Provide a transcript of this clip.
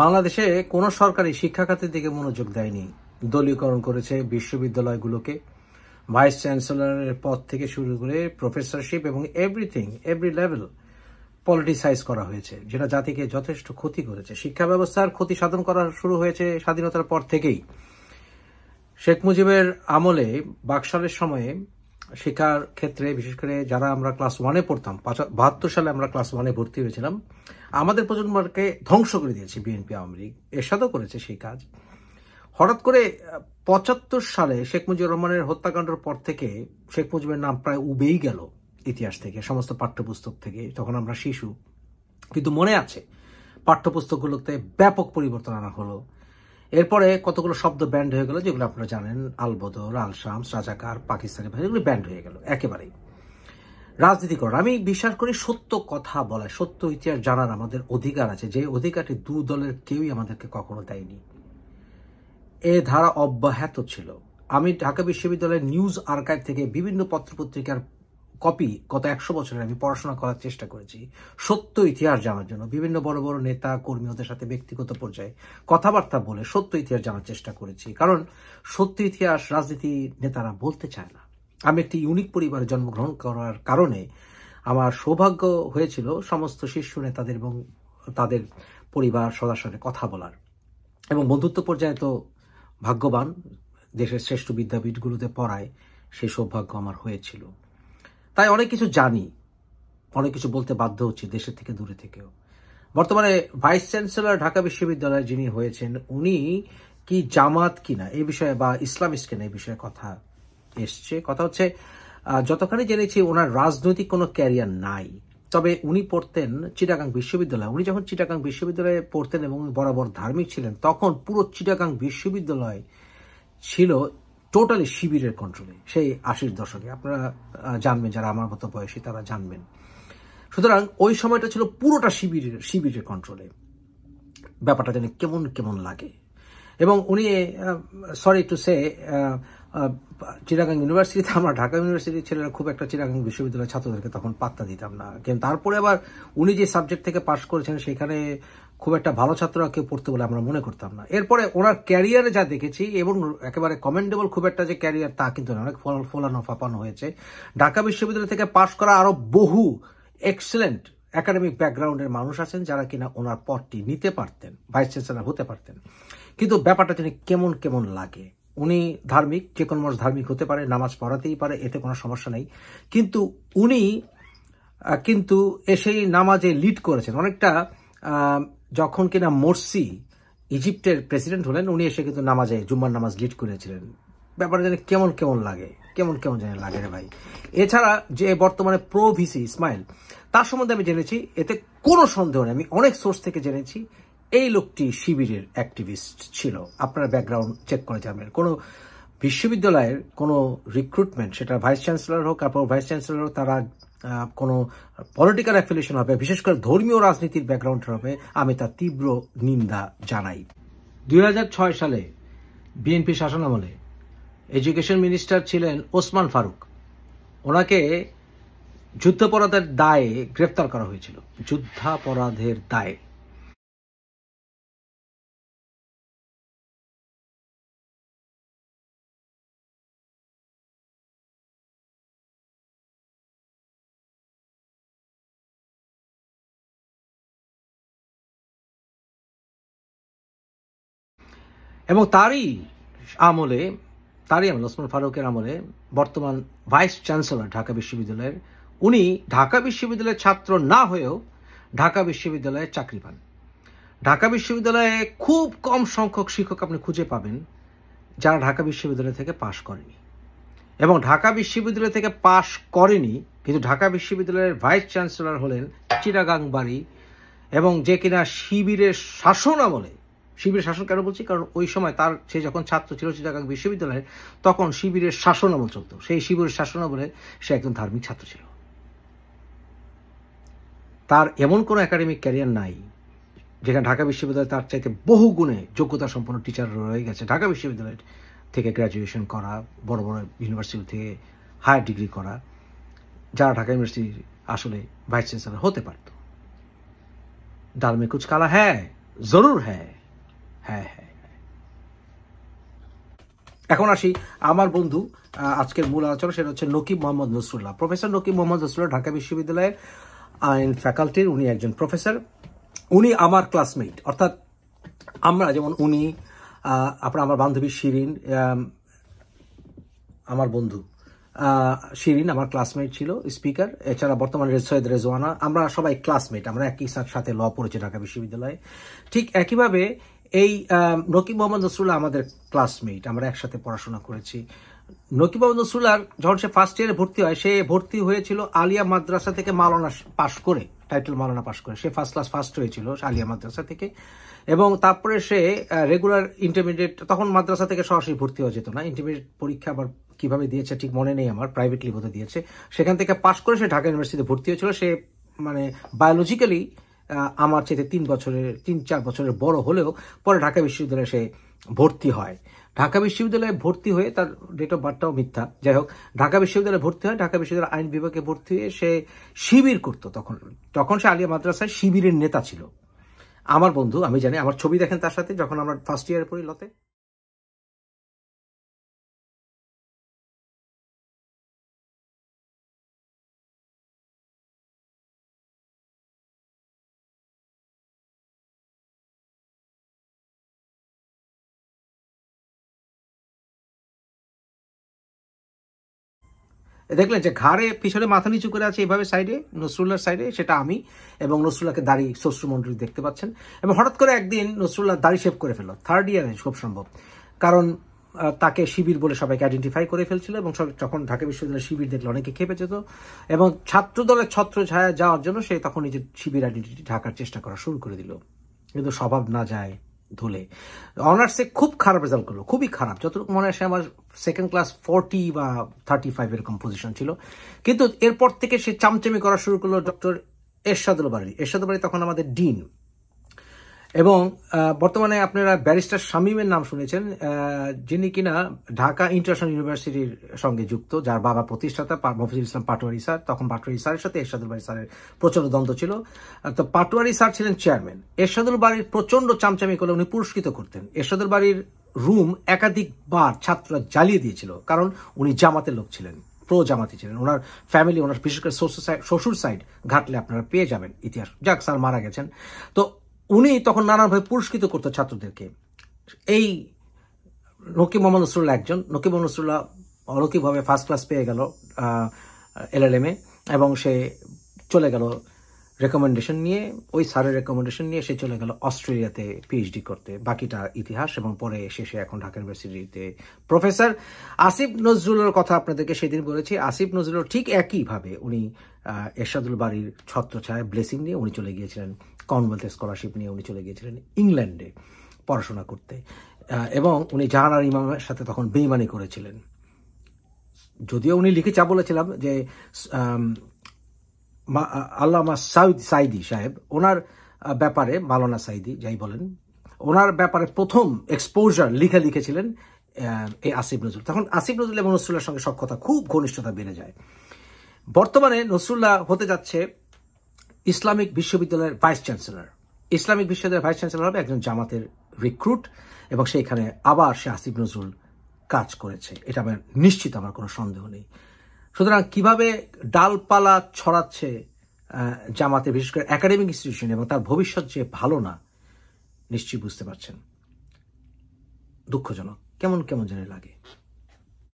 বাংলাদেশে কোনো সরকারই শিক্ষা খাতের দিকে মনোযোগ দেয়নি দলীয়করণ করেছে বিশ্ববিদ্যালয়গুলোকে ভাইস চ্যান্সেলরের পদ থেকে শুরু করে প্রফেসরশিপ এবং এভরিথিং এভরি লেভেল পলিটিসাইজ করা হয়েছে যেটা জাতিকে যথেষ্ট ক্ষতি করেছে শিক্ষা ব্যবস্থার ক্ষতি সাধন করা শুরু হয়েছে স্বাধীনতার পর থেকেই শেখ মুজিবের আমলে বাকশালের সময়ে শিক্ষার ক্ষেত্রে বিশেষ করে যারা আমরা ক্লাস ওয়ানে পড়তাম বাহাত্তর সালে আমরা ক্লাস ওয়ানে ভর্তি হয়েছিলাম আমাদের প্রজন্মকে ধ্বংস করে দিয়েছে বিএনপি আওয়ামী লীগ এরশাদও করেছে সেই কাজ হঠাৎ করে পঁচাত্তর সালে শেখ মুজিবুর রহমানের হত্যাকাণ্ডের পর থেকে শেখ মুজিবের নাম প্রায় উবেই গেল ইতিহাস থেকে সমস্ত পাঠ্যপুস্তক থেকে তখন আমরা শিশু কিন্তু মনে আছে পাঠ্যপুস্তকগুলোতে ব্যাপক পরিবর্তন আনা হলো এরপরে কতগুলো শব্দ ব্যান্ড হয়ে গেল যেগুলো আপনারা জানেন আলবদর আলশামস রাজাকার পাকিস্তানি ভাষা এগুলো ব্যান্ড হয়ে গেল একেবারেই রাজনীতি করার আমি বিশ্বাস করি সত্য কথা বলা সত্য ইতিহাস জানার আমাদের অধিকার আছে যে অধিকারটি দু দলের কেউই আমাদেরকে কখনো দেয়নি এ ধারা অব্যাহত ছিল আমি ঢাকা বিশ্ববিদ্যালয়ের নিউজ আর্কাইভ থেকে বিভিন্ন পত্রপত্রিকার কপি গত একশো বছরের আমি পড়াশোনা করার চেষ্টা করেছি সত্য ইতিহাস জানার জন্য বিভিন্ন বড় বড় নেতা কর্মী ওদের সাথে ব্যক্তিগত পর্যায়ে কথাবার্তা বলে সত্য ইতিহাস জানার চেষ্টা করেছি কারণ সত্য ইতিহাস রাজনীতি নেতারা বলতে চায় না আমি একটি ইউনিক পরিবারে জন্মগ্রহণ করার কারণে আমার সৌভাগ্য হয়েছিল সমস্ত শীর্ষ নেতাদের এবং তাদের পরিবার সদাসরে কথা বলার এবং বন্ধুত্ব পর্যায়ে তো ভাগ্যবান দেশের শ্রেষ্ঠ বিদ্যাপীঠগুলোতে পড়ায় সেই সৌভাগ্য আমার হয়েছিল তাই অনেক কিছু জানি অনেক কিছু বলতে বাধ্য হচ্ছি দেশের থেকে দূরে থেকেও বর্তমানে ভাইস চ্যান্সেলর ঢাকা বিশ্ববিদ্যালয়ে যিনি হয়েছেন উনি কি জামাত কিনা এই বিষয়ে বা ইসলামিস্ট কিনা এই বিষয়ে কথা এসছে কথা হচ্ছে যতখানি জেনেছি ওনার রাজনৈতিক কোনো ক্যারিয়ার নাই তবে উনি পড়তেন চিটাগাং বিশ্ববিদ্যালয় উনি যখন চিটাগাং বিশ্ববিদ্যালয়ে পড়তেন এবং বরাবর ধার্মিক ছিলেন তখন পুরো চিটাগাং বিশ্ববিদ্যালয় ছিল টোটালি শিবিরের কন্ট্রোলে সেই আশির দশকে আপনারা জানবেন যারা আমার মতো বয়সী তারা জানবেন সুতরাং ওই সময়টা ছিল পুরোটা শিবিরের শিবিরের কন্ট্রোলে ব্যাপারটা যেন কেমন কেমন লাগে এবং উনি সরি টু সে চিরাগাং ইউনিভার্সিটিতে আমরা ঢাকা ইউনিভার্সিটির ছেলেরা খুব একটা চিরাগাং বিশ্ববিদ্যালয়ের ছাত্রদেরকে তখন পাত্তা দিতাম না কিন্তু তারপরে আবার উনি যে সাবজেক্ট থেকে পাশ করেছেন সেখানে খুব একটা ভালো ছাত্ররা কেউ পড়তে বলে আমরা মনে করতাম না এরপরে ওনার ক্যারিয়ারে যা দেখেছি এবং একেবারে কমেন্ডেবল খুব একটা যে ক্যারিয়ার তা কিন্তু অনেক ফলানো ফাপানো হয়েছে ঢাকা বিশ্ববিদ্যালয় থেকে পাশ করা আরও বহু এক্সেলেন্ট একাডেমিক ব্যাকগ্রাউন্ডের মানুষ আছেন যারা কিনা ওনার পদটি নিতে পারতেন ভাইস চ্যান্সেলার হতে পারতেন কিন্তু ব্যাপারটা তিনি কেমন কেমন লাগে উনি ধার্মিক যে কোনো মানুষ ধার্মিক হতে পারে নামাজ পড়াতেই পারে এতে কোনো সমস্যা নেই কিন্তু উনি কিন্তু এসেই নামাজে লিড করেছেন অনেকটা যখন কিনা মোরসি ইজিপ্টের প্রেসিডেন্ট হলেন উনি এসে কিন্তু নামাজে জুম্মার নামাজ লিড করেছিলেন ব্যাপারে জানি কেমন কেমন লাগে কেমন কেমন যেন লাগে রে ভাই এছাড়া যে বর্তমানে প্রো ভিসি ইসমাইল তার সম্বন্ধে আমি জেনেছি এতে কোনো সন্দেহ নেই আমি অনেক সোর্স থেকে জেনেছি এই লোকটি শিবিরের অ্যাক্টিভিস্ট ছিল আপনার ব্যাকগ্রাউন্ড চেক করে জানবেন কোনো বিশ্ববিদ্যালয়ের কোনো রিক্রুটমেন্ট সেটা ভাইস চ্যান্সেলর হোক তারপর ভাইস চ্যান্সেলর তারা কোনো পলিটিক্যাল অ্যাফিলিয়েশন হবে বিশেষ করে ধর্মীয় রাজনীতির ব্যাকগ্রাউন্ড হবে আমি তার তীব্র নিন্দা জানাই দুই সালে বিএনপি শাসন আমলে এডুকেশন মিনিস্টার ছিলেন ওসমান ফারুক ওনাকে যুদ্ধাপরাধের দায়ে গ্রেফতার করা হয়েছিল যুদ্ধাপরাধের দায়ে এবং তারই আমলে তারই আমলে ওসমান ফারুকের আমলে বর্তমান ভাইস চ্যান্সেলর ঢাকা বিশ্ববিদ্যালয়ের উনি ঢাকা বিশ্ববিদ্যালয়ের ছাত্র না হয়েও ঢাকা বিশ্ববিদ্যালয়ে চাকরি পান ঢাকা বিশ্ববিদ্যালয়ে খুব কম সংখ্যক শিক্ষক আপনি খুঁজে পাবেন যারা ঢাকা বিশ্ববিদ্যালয় থেকে পাশ করেনি এবং ঢাকা বিশ্ববিদ্যালয় থেকে পাশ করেনি কিন্তু ঢাকা বিশ্ববিদ্যালয়ের ভাইস চ্যান্সেলর হলেন চিরাগাং বাড়ি এবং যে কিনা শিবিরের শাসন আমলে শিবিরের শাসন কেন বলছি কারণ ওই সময় তার সে যখন ছাত্র ছিল চিটাগাং বিশ্ববিদ্যালয়ে তখন শিবিরের শাসনামল চলত সেই শিবিরের শাসনামলে সে একজন ধার্মিক ছাত্র ছিল তার এমন কোনো একাডেমিক ক্যারিয়ার নাই যেখানে ঢাকা বিশ্ববিদ্যালয়ে তার চাইতে বহু গুণে যোগ্যতা সম্পন্ন টিচার রয়ে গেছে ঢাকা বিশ্ববিদ্যালয় থেকে গ্র্যাজুয়েশন করা বড় বড় ইউনিভার্সিটি থেকে হায়ার ডিগ্রি করা যারা ঢাকা ইউনিভার্সিটির আসলে ভাইস চ্যান্সেলার হতে পারত ডাল মে কালা হ্যাঁ জরুর হ্যাঁ হ্যাঁ, হ্যাঁ হ্যাঁ এখন আসি আমার বন্ধু আজকের মূল আলোচনা সেটা হচ্ছে নকিব মোহাম্মদ নসরুল্লাহ প্রফেসর নকিব মোহাম্মদ নসরুল্লাহ ঢাকা বিশ্ববিদ্যালয়ের আইন ফ্যাকাল্টির উনি একজন প্রফেসর উনি আমার ক্লাসমেট অর্থাৎ আমরা যেমন উনি আপনার আমার বান্ধবী শিরিন আমার বন্ধু শিরিন আমার ক্লাসমেট ছিল স্পিকার এছাড়া বর্তমানে সৈয়দ রেজওয়ানা আমরা সবাই ক্লাসমেট আমরা একই সাথে ল পড়েছি ঢাকা বিশ্ববিদ্যালয়ে ঠিক একইভাবে এই নকিব মোহাম্মদ নসরুল্লাহ আমাদের ক্লাসমেট আমরা একসাথে পড়াশোনা করেছি নকিব মোহাম্মদ নসরুল্লাহ যখন সে ফার্স্ট ইয়ারে ভর্তি হয় সে ভর্তি হয়েছিল আলিয়া মাদ্রাসা থেকে মালানা পাশ করে টাইটেল মালানা পাশ করে সে ফার্স্ট ক্লাস ফার্স্ট হয়েছিল আলিয়া মাদ্রাসা থেকে এবং তারপরে সে রেগুলার ইন্টারমিডিয়েট তখন মাদ্রাসা থেকে সরাসরি ভর্তি হওয়া যেত না ইন্টারমিডিয়েট পরীক্ষা আবার কীভাবে দিয়েছে ঠিক মনে নেই আমার প্রাইভেটলি বোধ দিয়েছে সেখান থেকে পাশ করে সে ঢাকা ইউনিভার্সিটিতে ভর্তি হয়েছিল সে মানে বায়োলজিক্যালি আমার চেয়ে তিন বছরের তিন চার বছরের বড় হলেও পরে ঢাকা বিশ্ববিদ্যালয়ে সে ভর্তি হয় ঢাকা বিশ্ববিদ্যালয়ে ভর্তি হয়ে তার ডেট অফ বার্থটাও মিথ্যা যাই হোক ঢাকা বিশ্ববিদ্যালয়ে ভর্তি হয় ঢাকা বিশ্ববিদ্যালয় আইন বিভাগে ভর্তি হয়ে সে শিবির করতো তখন তখন সে আলিয়া মাদ্রাসায় শিবিরের নেতা ছিল আমার বন্ধু আমি জানি আমার ছবি দেখেন তার সাথে যখন আমরা ফার্স্ট ইয়ারে পড়ি লতে দেখলেন যে ঘাড়ে পিছনে মাথা নিচু করে আছে এভাবে সাইডে নসরুল্লার সাইডে সেটা আমি এবং নসরুল্লাহকে দাড়ি শ্বশ্রুমণ্ডলী দেখতে পাচ্ছেন এবং হঠাৎ করে একদিন নসরুল্লাহ দাড়ি শেভ করে ফেলল থার্ড ইয়ারে খুব সম্ভব কারণ তাকে শিবির বলে সবাইকে আইডেন্টিফাই করে ফেলছিল এবং যখন ঢাকা বিশ্ববিদ্যালয়ের শিবির দেখলে অনেকে খেপে যেত এবং ছাত্রদলের ছত্র ছায়া যাওয়ার জন্য সে তখন নিজের শিবির আইডেন্টিটি ঢাকার চেষ্টা করা শুরু করে দিল কিন্তু স্বভাব না যায় ধুলে অনার্সে খুব খারাপ রেজাল্ট করলো খুবই খারাপ যতটুকু মনে আসে আমার সেকেন্ড ক্লাস ফোরটি বা থার্টি ফাইভ এরকম পজিশন ছিল কিন্তু এরপর থেকে সে চামচামি করা শুরু করলো ডক্টর এরশাদুল বাড়ি এরশাদুল বাড়ি তখন আমাদের ডিন এবং বর্তমানে আপনারা ব্যারিস্টার শামীমের নাম শুনেছেন যিনি কিনা ঢাকা ইন্টারন্যাশনাল ইউনিভার্সিটির সঙ্গে যুক্ত যার বাবা প্রতিষ্ঠাতা মফিজুল ইসলাম পাটোয়ারি স্যার তখন পাটোয়ারি স্যারের সাথে এরশাদুল বাড়ি স্যারের প্রচণ্ড দ্বন্দ্ব ছিল তো পাটোয়ারি স্যার ছিলেন চেয়ারম্যান এরশাদুল বাড়ির প্রচণ্ড চামচামি করে উনি পুরস্কৃত করতেন এরশাদুল বাড়ির রুম একাধিকবার ছাত্ররা জ্বালিয়ে দিয়েছিল কারণ উনি জামাতের লোক ছিলেন প্রো জামাতি ছিলেন ওনার ফ্যামিলি ওনার বিশেষ করে শ্বশুর সাইড ঘাটলে আপনারা পেয়ে যাবেন ইতিহাস যাক স্যার মারা গেছেন তো উনি তখন নানানভাবে পুরস্কৃত করতো ছাত্রদেরকে এই নকি মোহাম্মদ নসরুল্লাহ একজন নকি মোহাম্মদ নসরুল্লাহ অলৌকিকভাবে ফার্স্ট ক্লাস পেয়ে গেল এলএলএমে এবং সে চলে গেল রেকমেন্ডেশন নিয়ে ওই স্যারের রেকমেন্ডেশন নিয়ে সে চলে গেল অস্ট্রেলিয়াতে পিএইচডি করতে বাকিটা ইতিহাস এবং পরে এসে সে এখন ঢাকা ইউনিভার্সিটিতে প্রফেসর আসিফ নজরুলের কথা আপনাদেরকে সেদিন বলেছি আসিফ নজরুল ঠিক একইভাবে উনি এরশাদুল বাড়ির ছত্রছায় ব্লেসিং নিয়ে উনি চলে গিয়েছিলেন কমনওয়েলথ স্কলারশিপ নিয়ে উনি চলে গিয়েছিলেন ইংল্যান্ডে পড়াশোনা করতে এবং উনি জাহান আর ইমামের সাথে তখন বেইমানি করেছিলেন যদিও উনি লিখে চা বলেছিলাম যে আল্লামা সাউদ সাইদি সাহেব ওনার ব্যাপারে মালানা সাইদি যাই বলেন ওনার ব্যাপারে প্রথম এক্সপোজার লিখে লিখেছিলেন এই আসিফ নজরুল তখন আসিফ নজরুল এবং নসরুল্লাহর সঙ্গে সব কথা খুব ঘনিষ্ঠতা বেড়ে যায় বর্তমানে নসরুল্লাহ হতে যাচ্ছে ইসলামিক বিশ্ববিদ্যালয়ের ভাইস চ্যান্সেলর ইসলামিক বিশ্ববিদ্যালয়ের ভাইস চ্যান্সেলর হবে একজন জামাতের রিক্রুট এবং সেইখানে আবার সে আসিফ নজরুল কাজ করেছে এটা আমার নিশ্চিত আমার কোনো সন্দেহ নেই সুতরাং কিভাবে ডালপালা ছড়াচ্ছে জামাতে বিশেষ করে একাডেমিক ইনস্টিটিউশন এবং তার ভবিষ্যৎ যে ভালো না নিশ্চয়ই বুঝতে পারছেন দুঃখজনক কেমন কেমন জানে লাগে